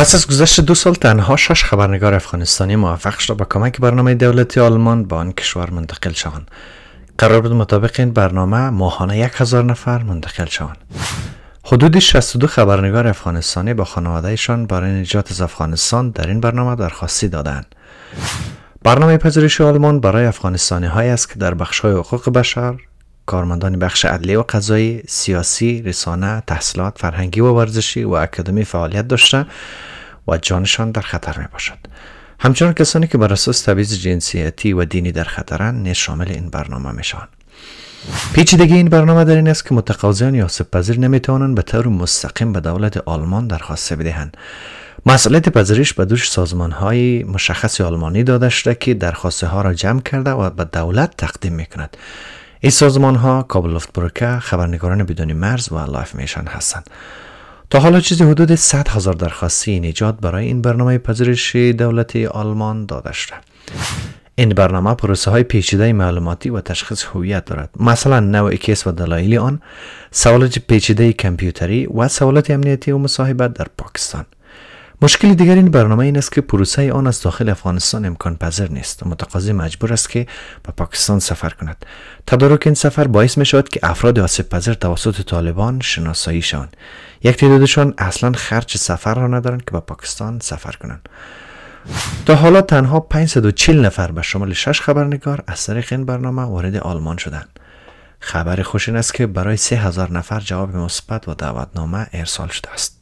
پس از گذشت دو سال تنها شش خبرنگار افغانستانی موفق شد با کمک برنامه دولتی آلمان به آن کشور منتقل شوند قرار بود مطابق این برنامه ماهانه هزار نفر منتقل شوند حدود 62 خبرنگار افغانستانی با خانوادهشان برای نجات از افغانستان در این برنامه درخواستی دادند برنامه پذیرش آلمان برای افغانستانی هایی است که در بخش های حقوق بشر، کارمندان بخش عدلی و قضایی سیاسی رسانه تحصیلات فرهنگی و ورزشی و اکادمی فعالیت داشته و جانشان در خطر می باشد همچنان کسانی که بر اساس تبعیض جنسیتی و دینی در خطرند نیز شامل این برنامه می شوند پیچیدگی این برنامه در این است که متقاضیان یا پذیر نمیتوانند به طور مستقیم به دولت آلمان درخواست بدهند مسئولیت پذیرش به دوش سازمان های مشخص آلمانی داده شده که درخواست ها را جمع کرده و به دولت تقدیم می کند این سازمان ها لفت برکه خبرنگاران بدون مرز و لایف میشن هستند تا حالا چیزی حدود 100 هزار درخواستی نجات برای این برنامه پذیرش دولتی آلمان داده شده این برنامه پروسه های پیچیده معلوماتی و تشخیص هویت دارد مثلا نوع کیس و دلایلی آن سوالات پیچیده کامپیوتری و سوالات امنیتی و مصاحبت در پاکستان مشکل دیگر این برنامه این است که پروسه آن از داخل افغانستان امکان پذیر نیست متقاضی مجبور است که به پاکستان سفر کند تدارک این سفر باعث می شود که افراد آسیب پذیر توسط طالبان شناسایی شوند یک تعدادشان اصلا خرچ سفر را ندارند که به پاکستان سفر کنند تا حالا تنها 540 نفر به شمال شش خبرنگار از طریق این برنامه وارد آلمان شدند خبر خوش این است که برای 3000 نفر جواب مثبت و دعوتنامه ارسال شده است